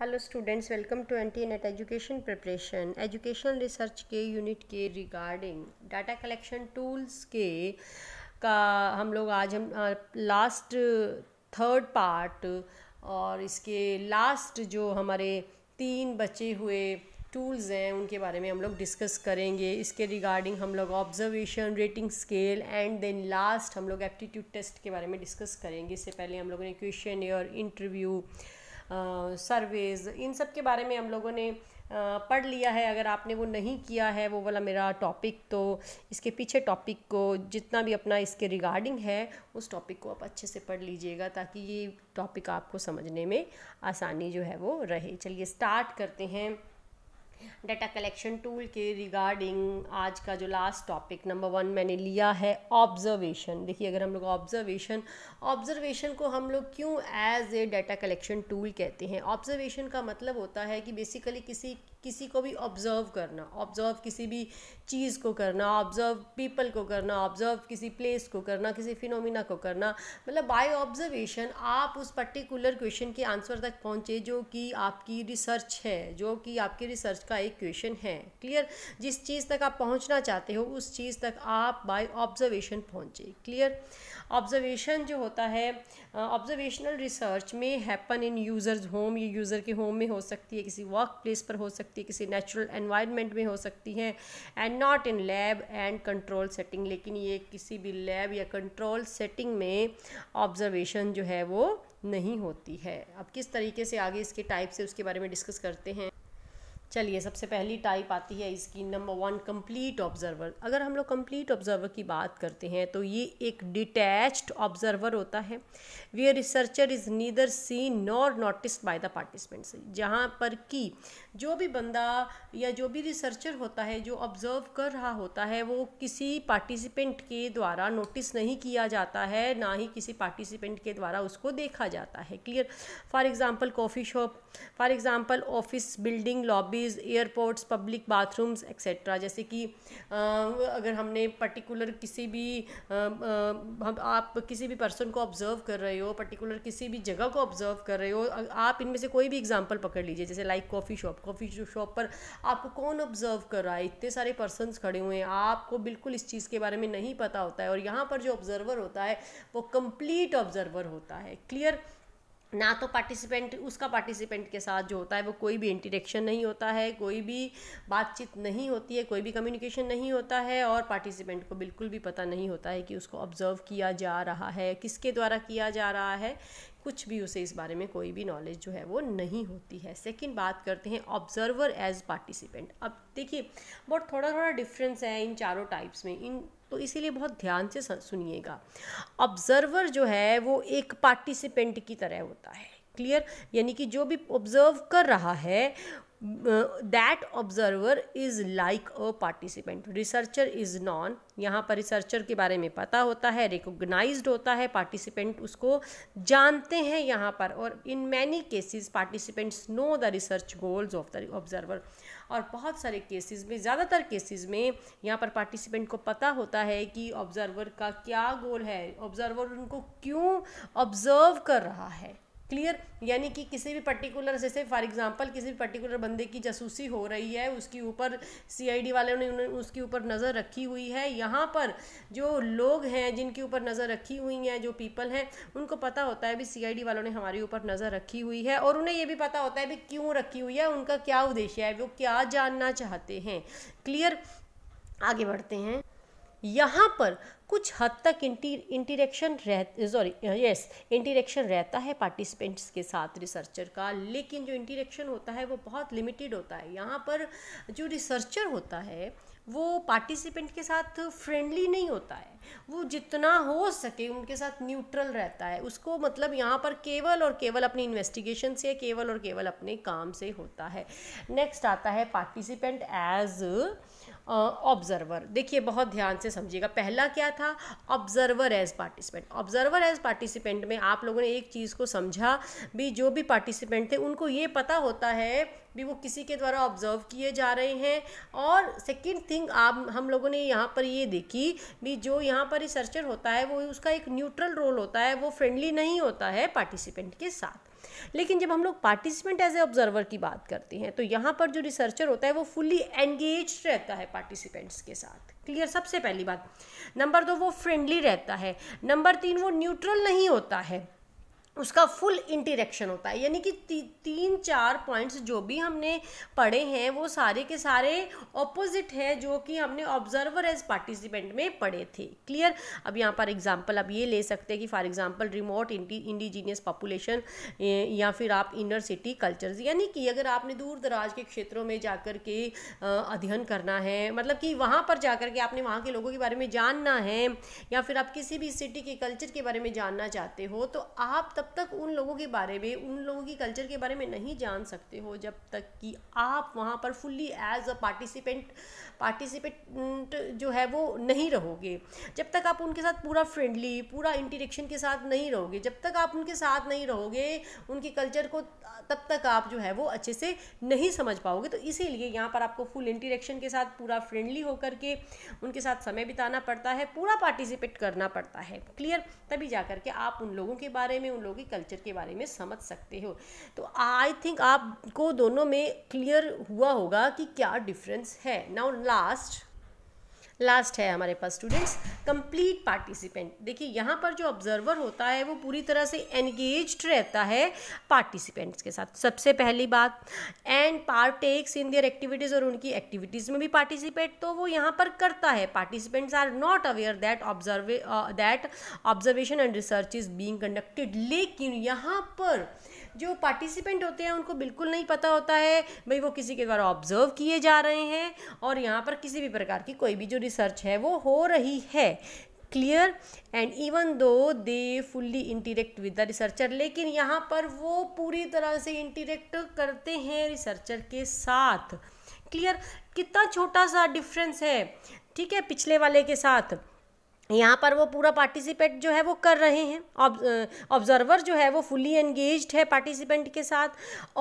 hello students welcome to N T net education preparation education research के unit के regarding data collection tools के का हम लोग आज हम लास्ट थर्ड पार्ट और इसके लास्ट जो हमारे तीन बचे हुए टूल्स हैं उनके बारे में हम लोग डिस्कस करेंगे इसके रिगार्डिंग हम लोग observation rating scale and then last हम लोग एप्टीट्यूड टेस्ट के बारे में डिस्कस करेंगे इससे पहले हम लोगों ने क्वेश्चन और इंटरव्यू सर्वेज़ इन सब के बारे में हम लोगों ने पढ़ लिया है अगर आपने वो नहीं किया है वो वाला मेरा टॉपिक तो इसके पीछे टॉपिक को जितना भी अपना इसके रिगार्डिंग है उस टॉपिक को आप अच्छे से पढ़ लीजिएगा ताकि ये टॉपिक आपको समझने में आसानी जो है वो रहे चलिए स्टार्ट करते हैं डाटा कलेक्शन टूल के रिगार्डिंग आज का जो लास्ट टॉपिक नंबर वन मैंने लिया है ऑब्जर्वेशन देखिए अगर हम लोग ऑब्जर्वेशन ऑब्जर्वेशन को हम लोग क्यों as a data collection tool कहते हैं ऑब्जर्वेशन का मतलब होता है कि बेसिकली किसी किसी को भी ऑब्ज़र्व करना ऑब्ज़र्व किसी भी चीज़ को करना ऑब्ज़र्व पीपल को करना ऑब्ज़र्व किसी प्लेस को करना किसी फिनोमिना को करना मतलब बाय ऑब्जर्वेशन आप उस पर्टिकुलर क्वेश्चन के आंसर तक पहुँचे जो कि आपकी रिसर्च है जो कि आपकी रिसर्च का एक क्वेश्चन है क्लियर जिस चीज़ तक आप पहुँचना चाहते हो उस चीज़ तक आप बाय ऑब्जर्वेशन पहुँचे क्लियर ऑब्जर्वेशन जो होता है ऑब्जर्वेशनल रिसर्च में हैपन इन यूज़र्स होम ये यूज़र के होम में हो सकती है किसी वर्क प्लेस पर हो सकती सकती है किसी नेचुरल एनवायरनमेंट में हो सकती है and not in lab and control setting लेकिन ये किसी भी लैब या कंट्रोल सेटिंग में ऑब्जर्वेशन जो है वो नहीं होती है अब किस तरीके से आगे इसके टाइप से उसके बारे में डिस्कस करते हैं चलिए सबसे पहली टाइप आती है इसकी नंबर वन कंप्लीट ऑब्जर्वर अगर हम लोग कंप्लीट ऑब्जर्वर की बात करते हैं तो ये एक डिटैच्ड ऑब्जर्वर होता है we researcher is neither seen nor notice by the participants जहाँ पर कि जो भी बंदा या जो भी रिसर्चर होता है जो ऑब्ज़र्व कर रहा होता है वो किसी पार्टिसिपेंट के द्वारा नोटिस नहीं किया जाता है ना ही किसी पार्टिसिपेंट के द्वारा उसको देखा जाता है clear for example coffee shop for example office building lobby lobbies airports public bathrooms etcetera जैसे कि अगर हमने पर्टिकुलर किसी भी आप किसी भी पर्सन को ऑब्ज़र्व कर रहे हो पर्टिकुलर किसी भी जगह को ऑब्ज़र्व कर रहे हो आप इनमें से कोई भी एग्जांपल पकड़ लीजिए जैसे like coffee shop coffee shop पर आपको कौन ऑब्ज़र्व कर रहा है इतने सारे पर्सनस खड़े हुए हैं आपको बिल्कुल इस चीज़ के बारे में नहीं पता होता है और यहाँ पर जो ऑब्ज़र्वर होता है वो कंप्लीट ऑब्ज़र्वर होता है क्लियर ना तो पार्टिसिपेंट उसका पार्टिसिपेंट के साथ जो होता है वो कोई भी इंटरेक्शन नहीं होता है कोई भी बातचीत नहीं होती है कोई भी कम्युनिकेशन नहीं होता है और पार्टिसिपेंट को बिल्कुल भी पता नहीं होता है कि उसको ऑब्ज़र्व किया जा रहा है किसके द्वारा किया जा रहा है कुछ भी उसे इस बारे में कोई भी नॉलेज जो है वो नहीं होती है सेकंड बात करते हैं ऑब्जर्वर एज पार्टिसिपेंट अब देखिए बहुत थोड़ा थोड़ा डिफरेंस है इन चारों टाइप्स में इन तो इसीलिए बहुत ध्यान से सुनिएगा ऑब्जर्वर जो है वो एक पार्टिसिपेंट की तरह होता है क्लियर यानी कि जो भी ऑब्जर्व कर रहा है that observer is like a participant researcher is non यहाँ पर रिसर्चर के बारे में पता होता है रिकोगनाइज होता है पार्टिसिपेंट उसको जानते हैं यहाँ पर और in many cases participants know the research goals of the observer और बहुत सारे केसेस में ज़्यादातर केसेस में यहाँ पर पार्टिसिपेंट को पता होता है कि ऑब्जर्वर का क्या गोल है ऑब्जर्वर उनको क्यों ऑब्जर्व कर रहा है क्लियर यानी कि किसी भी पर्टिकुलर जैसे फॉर एग्जांपल किसी भी पर्टिकुलर बंदे की जासूसी हो रही है उसके ऊपर सीआईडी वालों ने उसके ऊपर नज़र रखी हुई है यहाँ पर जो लोग हैं जिनके ऊपर नज़र रखी हुई हैं जो पीपल हैं उनको पता होता है भी सीआईडी वालों ने हमारे ऊपर नज़र रखी हुई है और उन्हें ये भी पता होता है भी क्यों रखी हुई है उनका क्या उद्देश्य है वो क्या जानना चाहते हैं क्लियर आगे बढ़ते हैं यहाँ पर कुछ हद तक इंटरेक्शन रह सॉरी यस इंटरेक्शन रहता है पार्टिसिपेंट्स के साथ रिसर्चर का लेकिन जो इंटरेक्शन होता है वो बहुत लिमिटेड होता है यहाँ पर जो रिसर्चर होता है वो पार्टिसिपेंट के साथ फ्रेंडली नहीं होता है वो जितना हो सके उनके साथ न्यूट्रल रहता है उसको मतलब यहाँ पर केवल और केवल अपनी इन्वेस्टिगेशन से केवल और केवल अपने काम से होता है नेक्स्ट आता है पार्टिसिपेंट एज ऑब्जर्वर देखिए बहुत ध्यान से समझिएगा पहला क्या था observer as participant observer as participant में आप लोगों ने एक चीज़ को समझा भी जो भी पार्टिसिपेंट थे उनको ये पता होता है भी वो किसी के द्वारा ऑब्जर्व किए जा रहे हैं और सेकंड थिंग आप हम लोगों ने यहाँ पर ये देखी भी जो यहाँ पर रिसर्चर होता है वो उसका एक न्यूट्रल रोल होता है वो फ्रेंडली नहीं होता है पार्टिसिपेंट के साथ लेकिन जब हम लोग पार्टिसिपेंट एज ए ऑब्जर्वर की बात करते हैं तो यहाँ पर जो रिसर्चर होता है वो फुली एंगेज रहता है पार्टिसिपेंट्स के साथ क्लियर सबसे पहली बात नंबर दो वो फ्रेंडली रहता है नंबर तीन वो न्यूट्रल नहीं होता है उसका फुल इंटरेक्शन होता है यानी कि ती, तीन चार पॉइंट्स जो भी हमने पढ़े हैं वो सारे के सारे ऑपोजिट हैं जो कि हमने ऑब्जर्वर एज पार्टिसिपेंट में पढ़े थे क्लियर अब यहाँ पर एग्जांपल आप ये ले सकते हैं कि for example remote indigenous population या फिर आप इनर सिटी कल्चर्स यानी कि अगर आपने दूर दराज के क्षेत्रों में जाकर के अध्ययन करना है मतलब कि वहाँ पर जाकर के आपने वहाँ के लोगों के बारे में जानना है या फिर आप किसी भी सिटी के कल्चर के बारे में जानना चाहते हो तो आप तब तब तक उन लोगों के बारे में उन लोगों की कल्चर के बारे में नहीं जान सकते हो जब तक कि आप वहाँ पर fully as a participant participant जो है वो नहीं रहोगे जब तक आप उनके साथ पूरा फ्रेंडली पूरा इंटरेक्शन के साथ नहीं रहोगे जब तक आप उनके साथ नहीं रहोगे उनके कल्चर को तब तक आप जो है वो अच्छे से नहीं समझ पाओगे तो इसीलिए यहाँ पर आपको फुल इंटरेक्शन के साथ पूरा फ्रेंडली होकर के उनके साथ समय बिताना पड़ता है पूरा पार्टिसिपेट करना पड़ता है क्लियर तभी जा करके आप उन लोगों के बारे में उन लोगों के कल्चर के बारे में समझ सकते हो तो आई थिंक आपको दोनों में क्लियर हुआ होगा कि क्या डिफरेंस है नाउ लास्ट लास्ट है हमारे पास स्टूडेंट्स कंप्लीट पार्टिसिपेंट देखिए यहाँ पर जो ऑब्जर्वर होता है वो पूरी तरह से एंगेज रहता है पार्टिसिपेंट्स के साथ सबसे पहली बात and partakes in their activities और उनकी एक्टिविटीज़ में भी पार्टिसिपेट तो वो यहाँ पर करता है participants are not aware that observe that observation and research is being conducted लेकिन यहाँ पर जो पार्टिसिपेंट होते हैं उनको बिल्कुल नहीं पता होता है भाई वो किसी के द्वारा ऑब्जर्व किए जा रहे हैं और यहाँ पर किसी भी प्रकार की कोई भी जो रिसर्च है वो हो रही है clear and even though they fully interact with the researcher लेकिन यहाँ पर वो पूरी तरह से इंटरेक्ट करते हैं रिसर्चर के साथ क्लियर कितना छोटा सा डिफरेंस है ठीक है पिछले वाले के साथ यहाँ पर वो पूरा पार्टिसिपेट जो है वो कर रहे हैं ऑब्जर्वर जो है वो फुली एंगेज है पार्टिसिपेंट के साथ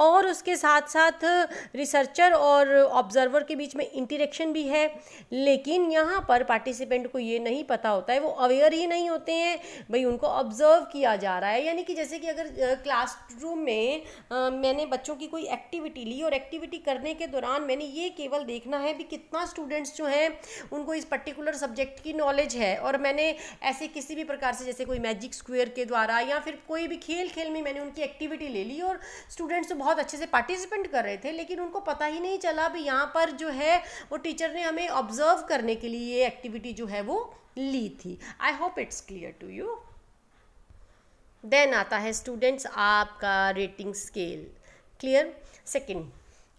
और उसके साथ साथ रिसर्चर और ऑब्जर्वर के बीच में इंटरेक्शन भी है लेकिन यहाँ पर पार्टिसिपेंट को ये नहीं पता होता है वो अवेयर ही नहीं होते हैं भाई उनको ऑब्जर्व किया जा रहा है यानी कि जैसे कि अगर क्लासरूम में आ, मैंने बच्चों की कोई एक्टिविटी ली और एक्टिविटी करने के दौरान मैंने ये केवल देखना है भी कितना स्टूडेंट्स जो हैं उनको इस पर्टिकुलर सब्जेक्ट की नॉलेज है और और मैंने ऐसे किसी भी प्रकार से जैसे कोई मैजिक स्क्वेयर के द्वारा या फिर कोई भी खेल खेल में मैंने उनकी एक्टिविटी ले ली और स्टूडेंट्स तो बहुत अच्छे से पार्टिसिपेंट कर रहे थे लेकिन उनको पता ही नहीं चला भी यहाँ पर जो है वो टीचर ने हमें ऑब्जर्व करने के लिए ये एक्टिविटी जो है वो ली थी I hope it's clear to you then आता है स्टूडेंट्स आपका rating scale clear second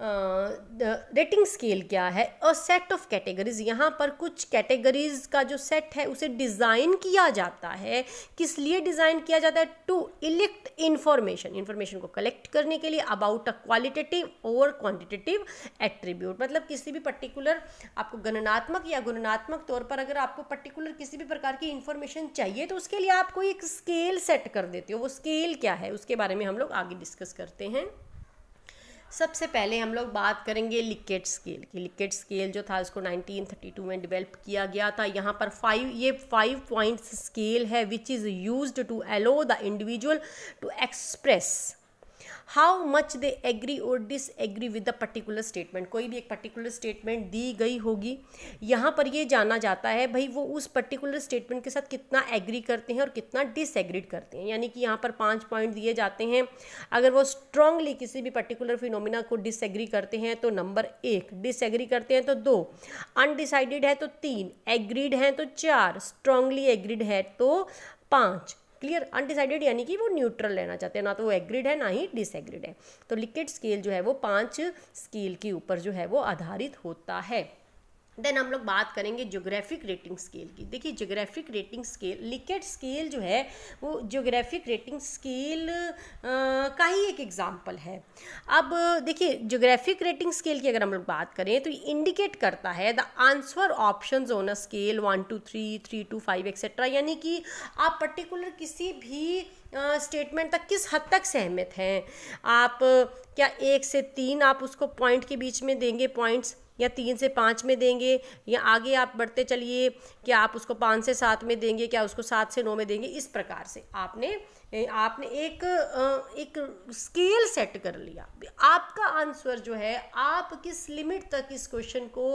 rating scale क्या है अ सेट ऑफ कैटेगरीज यहाँ पर कुछ कैटेगरीज का जो सेट है उसे डिज़ाइन किया जाता है किस लिए डिज़ाइन किया जाता है टू इलेक्ट इन्फॉर्मेशन इन्फॉर्मेशन को कलेक्ट करने के लिए अबाउट अ क्वालिटेटिव और क्वान्टिटेटिव एट्रीब्यूट मतलब किसी भी पर्टिकुलर आपको गणनात्मक या गुणात्मक तौर पर अगर आपको पर्टिकुलर किसी भी प्रकार की इन्फॉर्मेशन चाहिए तो उसके लिए आप कोई एक स्केल सेट कर देते हो वो स्केल क्या है उसके बारे में हम लोग आगे डिस्कस करते हैं सबसे पहले हम लोग बात करेंगे लिकेट स्केल की लिकेट स्केल जो था उसको 1932 में डेवलप किया गया था यहाँ पर फाइव ये फाइव पॉइंट्स स्केल है which is used to allow the individual to express how much they agree or disagree with the particular statement कोई भी एक पर्टिकुलर स्टेटमेंट दी गई होगी यहाँ पर ये जाना जाता है भाई वो उस पर्टिकुलर स्टेटमेंट के साथ कितना एग्री करते हैं और कितना डिसएग्रीड करते हैं यानी कि यहाँ पर पाँच पॉइंट दिए जाते हैं अगर वो स्ट्रांगली किसी भी पर्टिकुलर फिनोमिना को डिसएग्री करते हैं तो नंबर एक डिसएग्री करते हैं तो दो अनडिसाइडेड है तो तीन एग्रीड हैं तो चार स्ट्रांगली एग्रीड है तो पाँच क्लियर अनडिसाइडेड यानी कि वो न्यूट्रल रहना चाहते हैं ना तो वो एग्रीड है ना ही डिसएग्रीड है तो लिकेट स्केल जो है वो पांच स्केल के ऊपर जो है वो आधारित होता है देन हम लोग बात करेंगे जोग्राफिक रेटिंग स्केल की देखिए graphic rating scale Likert scale जो है वो जोग्राफिक रेटिंग स्केल का ही एक एग्ज़ाम्पल है अब देखिए जोग्राफिक रेटिंग स्केल की अगर हम लोग बात करें तो इंडिकेट करता है the answer option on a scale one two three three two five etcetera यानी कि आप पर्टिकुलर किसी भी स्टेटमेंट तक किस हद तक सहमत हैं आप क्या एक से तीन आप उसको पॉइंट के बीच में देंगे पॉइंट्स या तीन से पाँच में देंगे या आगे आप बढ़ते चलिए क्या आप उसको पाँच से सात में देंगे क्या उसको सात से नौ में देंगे इस प्रकार से आपने आपने एक एक स्केल सेट कर लिया आपका आंसर जो है आप किस लिमिट तक इस क्वेश्चन को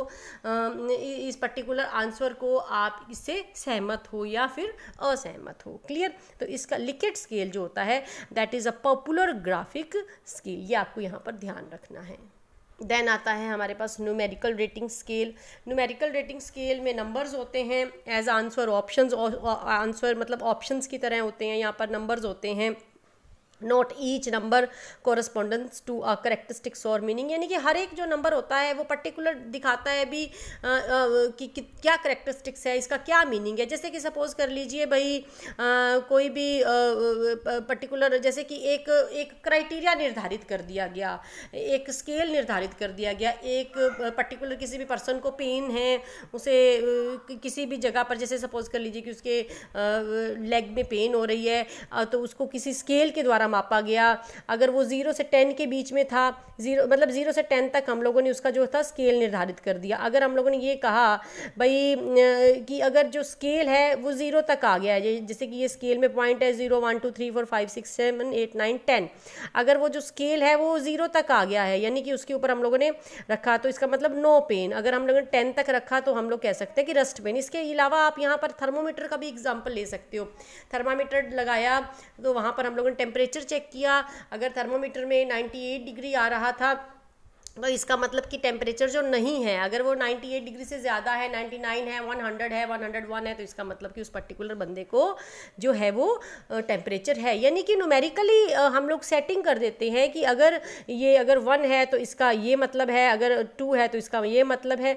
इस पर्टिकुलर आंसर को आप इससे सहमत हो या फिर असहमत हो क्लियर तो इसका लिकेट स्केल जो होता है that is a popular graphic scale ये आपको यहाँ पर ध्यान रखना है देन आता है हमारे पास numerical rating scale numerical rating scale में नंबर्स होते हैं एज आंसर ऑप्शंस आंसर मतलब ऑप्शंस की तरह होते हैं यहाँ पर नंबर्स होते हैं not each number correspondence to a characteristics और मीनिंग यानी कि हर एक जो नंबर होता है वो पर्टिकुलर दिखाता है भी कि, क्या करेक्टरिस्टिक्स है इसका क्या मीनिंग है जैसे कि सपोज कर लीजिए भाई आ, कोई भी पर्टिकुलर जैसे कि एक एक क्राइटेरिया निर्धारित कर दिया गया एक स्केल निर्धारित कर दिया गया एक पर्टिकुलर किसी भी पर्सन को पेन है उसे किसी भी जगह पर जैसे सपोज कर लीजिए कि उसके लेग में पेन हो रही है तो उसको किसी स्केल के द्वारा मापा गया अगर वो ज़ीरो से टेन के बीच में था ज़ीरो मतलब ज़ीरो से टेन तक हम लोगों ने उसका जो था स्केल निर्धारित कर दिया अगर हम लोगों ने ये कहा भाई कि अगर जो स्केल है वो ज़ीरो तक आ गया है जैसे कि ये स्केल में पॉइंट है zero one two three four five six seven eight nine ten अगर वो जो स्केल है वो ज़ीरो तक आ गया है यानी कि उसके ऊपर हम लोगों ने रखा तो इसका मतलब नो पेन अगर हम लोगों ने टेन तक रखा तो हम लोग कह सकते हैं कि रस्ट पेन इसके अलावा आप यहाँ पर थर्मोमीटर का भी एग्जाम्पल ले सकते हो थर्मामीटर लगाया तो वहाँ पर हम लोगों ने टेम्परेचर टेम्परेचर चेक किया अगर थर्मोमीटर में 98 डिग्री आ रहा था तो इसका मतलब कि टेम्परेचर जो नहीं है अगर वो 98 डिग्री से ज़्यादा है 99 है 100 है 101 है तो इसका मतलब कि उस पर्टिकुलर बंदे को जो है वो टेम्परेचर है यानी कि नुमेरिकली हम लोग सेटिंग कर देते हैं कि अगर ये अगर वन है तो इसका ये मतलब है अगर टू है तो इसका ये मतलब है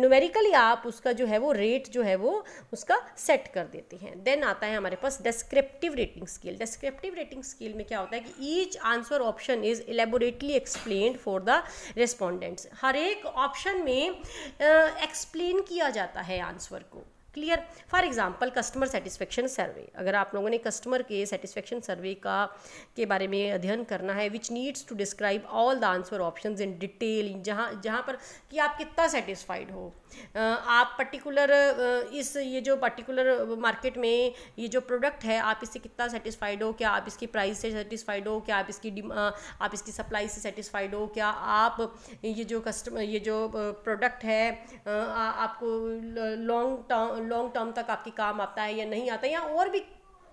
नुमेरिकली आप उसका जो है वो रेट जो है वो उसका सेट कर देते हैं देन आता है हमारे पास descriptive rating scale descriptive rating scale में क्या होता है कि each answer option is elaborately explain for the respondents हर एक ऑप्शन में एक्सप्लेन किया जाता है आंसर को clear for example customer satisfaction survey अगर आप लोगों ने कस्टमर के सेटिस्फेक्शन सर्वे का के बारे में अध्ययन करना है which needs to describe all the answer options in detail जहाँ जहाँ पर कि आप कितना सेटिस्फाइड हो आप पर्टिकुलर इस ये जो पर्टिकुलर मार्केट में ये जो प्रोडक्ट है आप इससे कितना सेटिस्फाइड हो क्या आप इसकी प्राइस से सेटिस्फाइड हो क्या आप इसकी आप इसकी सप्लाई से सेटिस्फाइड हो क्या आप ये जो कस्टमर ये जो प्रोडक्ट है आपको लॉन्ग टर्म लॉन्ग टर्म तक आपके काम आता है या नहीं आता या और भी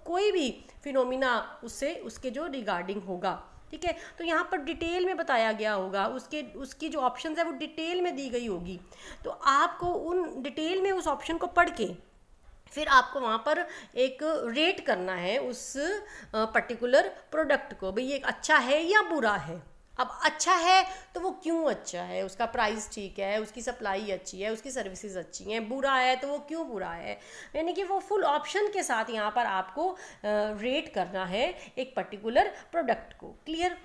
कोई भी फिनोमिना उससे उसके जो रिगार्डिंग होगा ठीक है तो यहाँ पर डिटेल में बताया गया होगा उसके उसकी जो ऑप्शन है वो डिटेल में दी गई होगी तो आपको उन डिटेल में उस ऑप्शन को पढ़ के फिर आपको वहाँ पर एक रेट करना है उस पर्टिकुलर प्रोडक्ट को भाई ये अच्छा है या बुरा है अब अच्छा है तो वो क्यों अच्छा है उसका प्राइस ठीक है उसकी सप्लाई अच्छी है उसकी सर्विसेज अच्छी हैं बुरा है तो वो क्यों बुरा है यानी कि वो फुल ऑप्शन के साथ यहाँ पर आपको रेट करना है एक पर्टिकुलर प्रोडक्ट को clear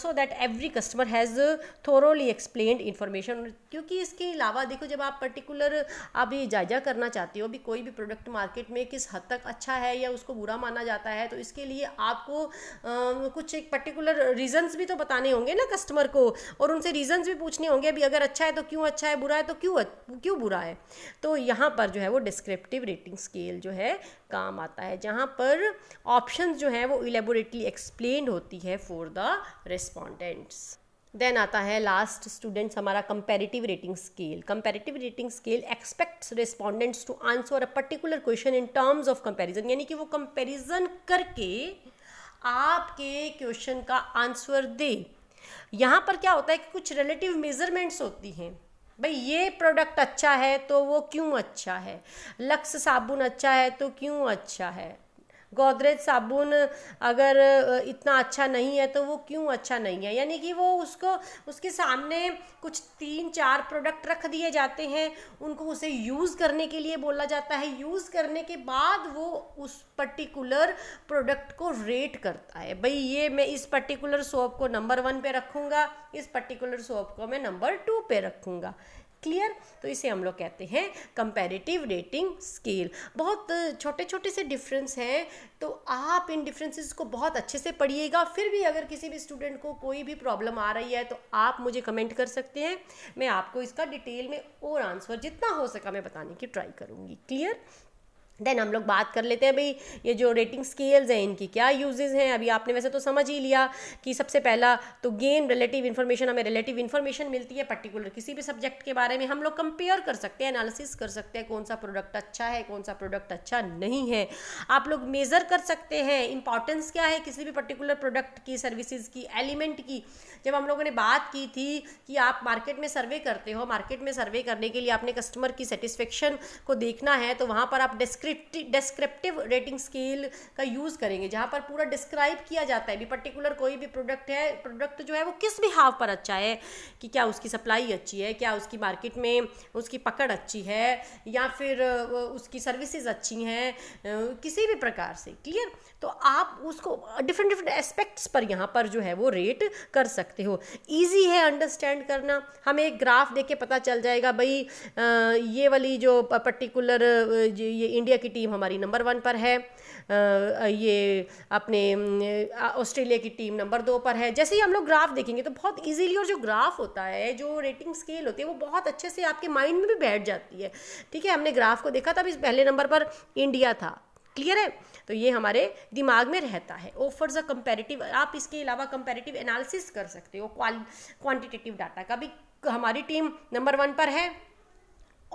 so that every customer has thoroughly explain information क्योंकि इसके अलावा देखो जब आप पर्टिकुलर आप ये जायजा करना चाहते हो भी कोई भी प्रोडक्ट मार्केट में किस हद तक अच्छा है या उसको बुरा माना जाता है तो इसके लिए आपको uh, कुछ एक पर्टिकुलर रीजन्स भी तो बताने होंगे होंगे ना कस्टमर को और उनसे रीजंस भी पूछने होंगे अभी अगर अच्छा है तो क्यों अच्छा है बुरा है तो क्यों क्यों बुरा है तो यहाँ पर जो है वो डिस्क्रिप्टिव रेटिंग स्केल जो है काम आता है जहाँ पर ऑप्शन जो है वो इलेबोरेटली एक्सप्लेन होती है फॉर द रिस्पॉन्डेंट्स देन आता है लास्ट स्टूडेंट्स हमारा comparative rating scale comparative rating scale expects respondents to answer a particular question in terms of comparison यानी कि वो कंपेरिजन करके आपके क्वेश्चन का आंसर दे यहाँ पर क्या होता है कि कुछ रिलेटिव मेज़रमेंट्स होती हैं भाई ये प्रोडक्ट अच्छा है तो वो क्यों अच्छा है लक्स साबुन अच्छा है तो क्यों अच्छा है गोदरेज साबुन अगर इतना अच्छा नहीं है तो वो क्यों अच्छा नहीं है यानी कि वो उसको उसके सामने कुछ तीन चार प्रोडक्ट रख दिए जाते हैं उनको उसे यूज़ करने के लिए बोला जाता है यूज़ करने के बाद वो उस पर्टिकुलर प्रोडक्ट को रेट करता है भाई ये मैं इस पर्टिकुलर सोप को नंबर वन पे रखूँगा इस पर्टिकुलर सोप को मैं नंबर टू पे रखूँगा क्लियर तो इसे हम लोग कहते हैं कंपेरेटिव रेटिंग स्केल बहुत छोटे छोटे से डिफरेंस हैं तो आप इन डिफरेंसेस को बहुत अच्छे से पढ़िएगा फिर भी अगर किसी भी स्टूडेंट को कोई भी प्रॉब्लम आ रही है तो आप मुझे कमेंट कर सकते हैं मैं आपको इसका डिटेल में और आंसर जितना हो सका मैं बताने की ट्राई करूँगी क्लियर देन हम लोग बात कर लेते हैं भाई ये जो रेटिंग स्केल्स हैं इनकी क्या यूजेज़ हैं अभी आपने वैसे तो समझ ही लिया कि सबसे पहला तो गेन रिलेटिव इन्फॉर्मेशन हमें रिलेटिव इन्फॉर्मेशन मिलती है पर्टिकुलर किसी भी सब्जेक्ट के बारे में हम लोग कंपेयर कर सकते हैं एनालिसिस कर सकते हैं कौन सा प्रोडक्ट अच्छा है कौन सा प्रोडक्ट अच्छा नहीं है आप लोग मेज़र कर सकते हैं इंपॉर्टेंस क्या है किसी भी पर्टिकुलर प्रोडक्ट की सर्विसेज की एलिमेंट की जब हम लोगों ने बात की थी कि आप मार्केट में सर्वे करते हो मार्केट में सर्वे करने के लिए आपने कस्टमर की सेटिस्फेक्शन को देखना है तो वहाँ पर आप डिस्क्रिप डिस्क्रिप्टिव रेटिंग स्केल का यूज़ करेंगे जहाँ पर पूरा डिस्क्राइब किया जाता है भी पर्टिकुलर कोई भी प्रोडक्ट है प्रोडक्ट जो है वो किस भी हाव पर अच्छा है कि क्या उसकी सप्लाई अच्छी है क्या उसकी मार्केट में उसकी पकड़ अच्छी है या फिर उसकी सर्विसेज अच्छी हैं किसी भी प्रकार से क्लियर तो आप उसको डिफरेंट डिफरेंट एस्पेक्ट्स पर यहाँ पर जो है वो रेट कर सकते हो ईजी है अंडरस्टैंड करना हमें एक ग्राफ देख के पता चल जाएगा भाई ये वाली जो पर्टिकुलर ये इंडिया की टीम हमारी नंबर वन पर है ये अपने ऑस्ट्रेलिया की टीम नंबर दो पर है जैसे ही हम लोग ग्राफ देखेंगे तो बहुत ईजिली और जो ग्राफ होता है जो रेटिंग स्केल होती है वो बहुत अच्छे से आपके माइंड में भी बैठ जाती है ठीक है हमने ग्राफ को देखा था अभी पहले नंबर पर इंडिया था क्लियर है तो ये हमारे दिमाग में रहता है ऑफर्स अ कंपेरेटिव आप इसके अलावा कंपेरेटिव एनालिसिस कर सकते हो क्वाल क्वांटिटेटिव डाटा का भी हमारी टीम नंबर वन पर है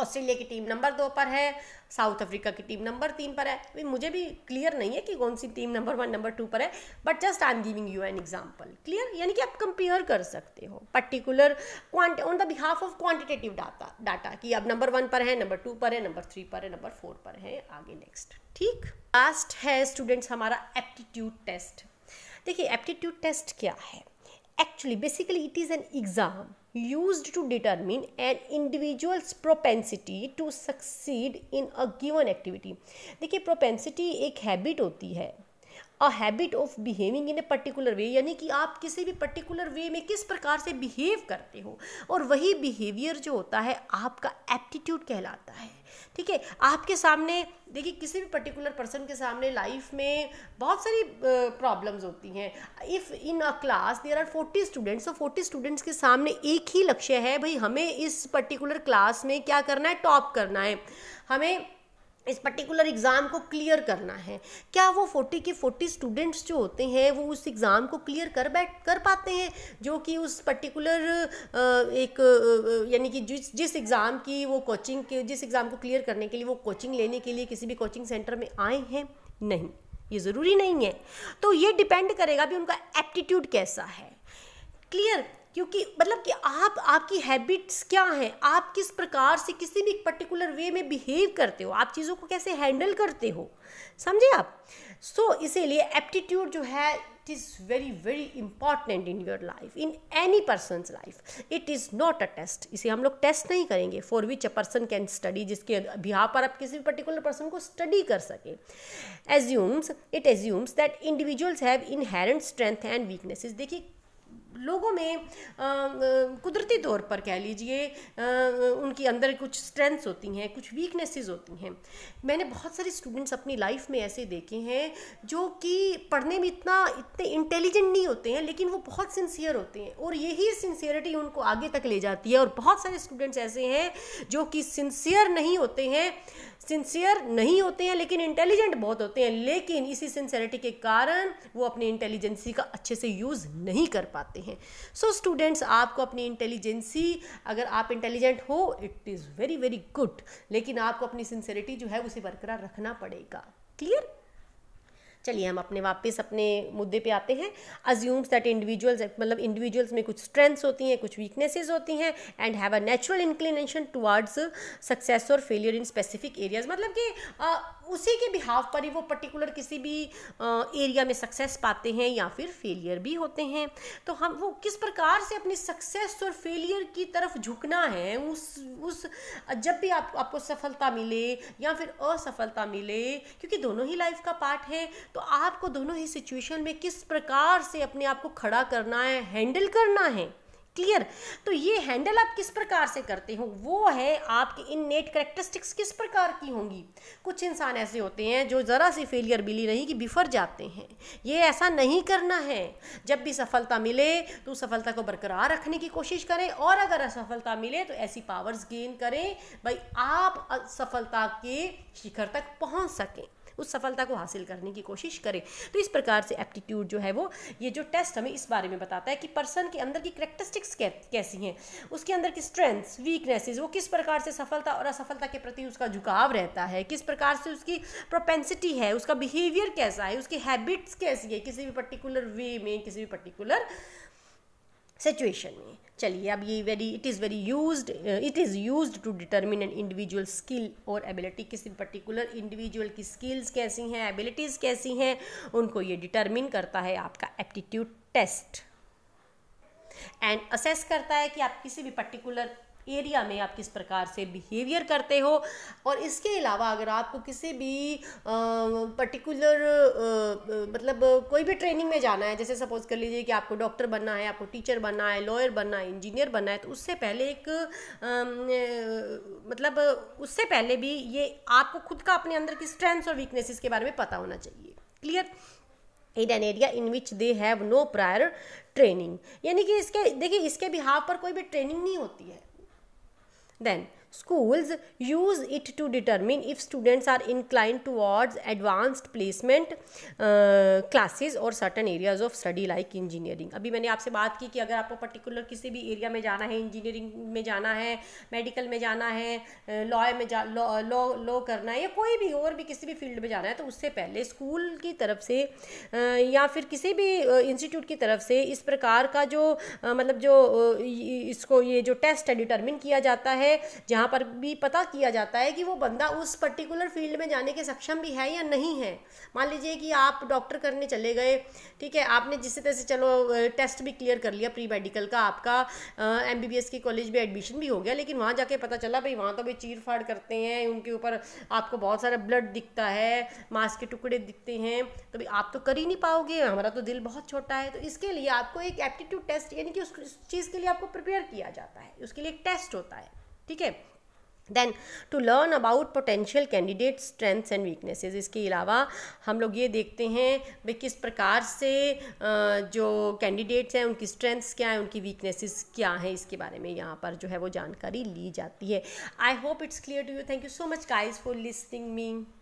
ऑस्ट्रेलिया की टीम नंबर दो पर है साउथ अफ्रीका की टीम नंबर तीन पर है मुझे भी क्लियर नहीं है कि कौन सी team number one number two पर है but just I am giving you an example clear यानी कि आप कंपेयर कर सकते हो particular quant on the behalf of quantitative data data कि अब नंबर वन पर है नंबर टू पर है नंबर थ्री पर है नंबर फोर पर है आगे नेक्स्ट ठीक लास्ट है स्टूडेंट्स हमारा एप्टीट्यूड टेस्ट देखिए एप्टीट्यूड टेस्ट क्या है actually basically it is an exam use to determine an individuals propensity to succeed in a given activity देखिए प्रोपेंसिटी एक हैबिट होती है a habit of behaving in a particular way यानी कि आप किसी भी पर्टिकुलर वे में किस प्रकार से बिहेव करते हो और वही बिहेवियर जो होता है आपका एप्टीट्यूड कहलाता है ठीक है आपके सामने देखिए किसी भी पर्टिकुलर पर्सन के सामने लाइफ में बहुत सारी प्रॉब्लम्स होती हैं if in a class there are forty students तो फोर्टी स्टूडेंट्स के सामने एक ही लक्ष्य है भाई हमें इस पर्टिकुलर क्लास में क्या करना है टॉप करना है हमें इस पर्टिकुलर एग्ज़ाम को क्लियर करना है क्या वो फोर्टी के फोर्टी स्टूडेंट्स जो होते हैं वो उस एग्ज़ाम को क्लियर कर बैठ कर पाते हैं जो कि उस पर्टिकुलर एक यानी कि जिस जिस एग्ज़ाम की वो कोचिंग के जिस एग्ज़ाम को क्लियर करने के लिए वो कोचिंग लेने के लिए किसी भी कोचिंग सेंटर में आए हैं नहीं ये ज़रूरी नहीं है तो ये डिपेंड करेगा भी उनका एप्टीट्यूड कैसा है क्लियर क्योंकि मतलब कि आप आपकी हैबिट्स क्या हैं आप किस प्रकार से किसी भी पर्टिकुलर वे में बिहेव करते हो आप चीज़ों को कैसे हैंडल करते हो समझे आप सो so, इसीलिए एप्टीट्यूड जो है it is very very important in your life in any person life it is not a test इसे हम लोग टेस्ट नहीं करेंगे for which a person can study जिसके बिहाव पर आप किसी भी पर्टिकुलर पर्सन को स्टडी कर सकें assumes it assumes that individuals have inherent strength and weaknesses देखिए लोगों में कुदरती तौर पर कह लीजिए उनके अंदर कुछ स्ट्रेंथ्स होती हैं कुछ वीकनेसेस होती हैं मैंने बहुत सारे स्टूडेंट्स अपनी लाइफ में ऐसे देखे हैं जो कि पढ़ने में इतना इतने इंटेलिजेंट नहीं होते हैं लेकिन वो बहुत सिंसियर होते हैं और यही सिंसियरिटी उनको आगे तक ले जाती है और बहुत सारे स्टूडेंट्स ऐसे हैं जो कि सिंसियर नहीं होते हैं सिंसियर नहीं होते हैं लेकिन इंटेलिजेंट बहुत होते हैं लेकिन इसी सिंसियरिटी के कारण वो अपनी इंटेलिजेंसी का अच्छे से यूज़ नहीं कर पाते हैं हैं सो so, स्टूडेंट्स आपको अपनी इंटेलिजेंसी अगर आप इंटेलिजेंट हो it is very very good लेकिन आपको अपनी सिंसेरिटी जो है उसे बरकरार रखना पड़ेगा क्लियर चलिए हम अपने वापस अपने मुद्दे पे आते हैं अज्यूम्स दैट इंडिविजुअल्स मतलब इंडिविजुअल्स में कुछ स्ट्रेंथ्स होती हैं कुछ वीकनेसेस होती हैं and have a natural inclination towards success और फेलियर इन स्पेसिफिक एरियाज मतलब कि उसी के बिहाव पर ही वो पर्टिकुलर किसी भी एरिया में सक्सेस पाते हैं या फिर फेलियर भी होते हैं तो हम वो किस प्रकार से अपनी सक्सेस और फेलियर की तरफ झुकना है उस उस जब भी आप आपको सफलता मिले या फिर असफलता मिले क्योंकि दोनों ही लाइफ का पार्ट है तो आपको दोनों ही सिचुएशन में किस प्रकार से अपने आप को खड़ा करना है हैंडल करना है क्लियर तो ये हैंडल आप किस प्रकार से करते हो वो है आपके इन नेट करेक्टरिस्टिक्स किस प्रकार की होंगी कुछ इंसान ऐसे होते हैं जो ज़रा सी फेलियर मिली नहीं कि बिफर जाते हैं ये ऐसा नहीं करना है जब भी सफलता मिले तो सफलता को बरकरार रखने की कोशिश करें और अगर असफलता मिले तो ऐसी पावर्स गेन करें भाई आप सफलता के शिखर तक पहुँच सकें उस सफलता को हासिल करने की कोशिश करें तो इस प्रकार से एप्टीट्यूड जो है वो ये जो टेस्ट हमें इस बारे में बताता है कि पर्सन के अंदर की करेक्टरिस्टिक्स कैसी हैं उसके अंदर की स्ट्रेंथ्स वीकनेसेस वो किस प्रकार से सफलता और असफलता के प्रति उसका झुकाव रहता है किस प्रकार से उसकी प्रोपेंसिटी है उसका बिहेवियर कैसा है उसकी हैबिट्स कैसी है किसी भी पर्टिकुलर वे में किसी भी पर्टिकुलर सिचुएशन में चलिए अब ये very it is very use it is use to determine an individual skill और एबिलिटी किसी पर्टिकुलर इंडिविजुअल की स्किल्स कैसी हैं एबिलिटीज़ कैसी हैं उनको ये डिटर्मिन करता है आपका एप्टीट्यूड टेस्ट एंड असेस करता है कि आप किसी भी पर्टिकुलर एरिया में आप किस प्रकार से बिहेवियर करते हो और इसके अलावा अगर आपको किसी भी पर्टिकुलर मतलब कोई भी ट्रेनिंग में जाना है जैसे सपोज कर लीजिए कि आपको डॉक्टर बनना है आपको टीचर बनना है लॉयर बनना है इंजीनियर बनना है तो उससे पहले एक आ, मतलब उससे पहले भी ये आपको खुद का अपने अंदर की स्ट्रेंथ्स और वीकनेसेस के बारे में पता होना चाहिए clear in an area in which they have no prior training यानी कि इसके देखिए इसके बिहाव पर कोई भी ट्रेनिंग नहीं होती है Then schools use it to determine if students are inclined towards advanced placement uh, classes or certain areas of study like engineering अभी मैंने आपसे बात की कि अगर आपको पर्टिकुलर किसी भी एरिया में जाना है इंजीनियरिंग में जाना है मेडिकल में जाना है लॉ uh, में जा लॉ लॉ करना है या कोई भी और भी किसी भी फील्ड में जाना है तो उससे पहले स्कूल की तरफ से uh, या फिर किसी भी इंस्टीट्यूट की तरफ से इस प्रकार का जो मतलब जो इसको ये जो टेस्ट है डिटर्मिन किया जाता है यहाँ पर भी पता किया जाता है कि वो बंदा उस पर्टिकुलर फील्ड में जाने के सक्षम भी है या नहीं है मान लीजिए कि आप डॉक्टर करने चले गए ठीक है आपने जिससे तैसे चलो टेस्ट भी क्लियर कर लिया प्री मेडिकल का आपका एम बी बी एस के कॉलेज में एडमिशन भी हो गया लेकिन वहाँ जाके पता चला भाई वहाँ तो भाई चीर फाड़ करते हैं उनके ऊपर आपको बहुत सारा ब्लड दिखता है मांस के टुकड़े दिखते हैं तो भाई आप तो कर ही नहीं पाओगे हमारा तो दिल बहुत छोटा है तो इसके लिए आपको एक एप्टीट्यूड टेस्ट यानी कि उस चीज़ के लिए आपको प्रिपेयर किया जाता है उसके लिए एक टेस्ट होता है ठीक है then to learn about potential candidate strengths and weaknesses इसके अलावा हम लोग ये देखते हैं वे किस प्रकार से जो कैंडिडेट्स हैं उनकी स्ट्रेंथ्स क्या हैं उनकी वीकनेसेस क्या हैं इसके बारे में यहाँ पर जो है वो जानकारी ली जाती है I hope it's clear to you thank you so much guys for listening me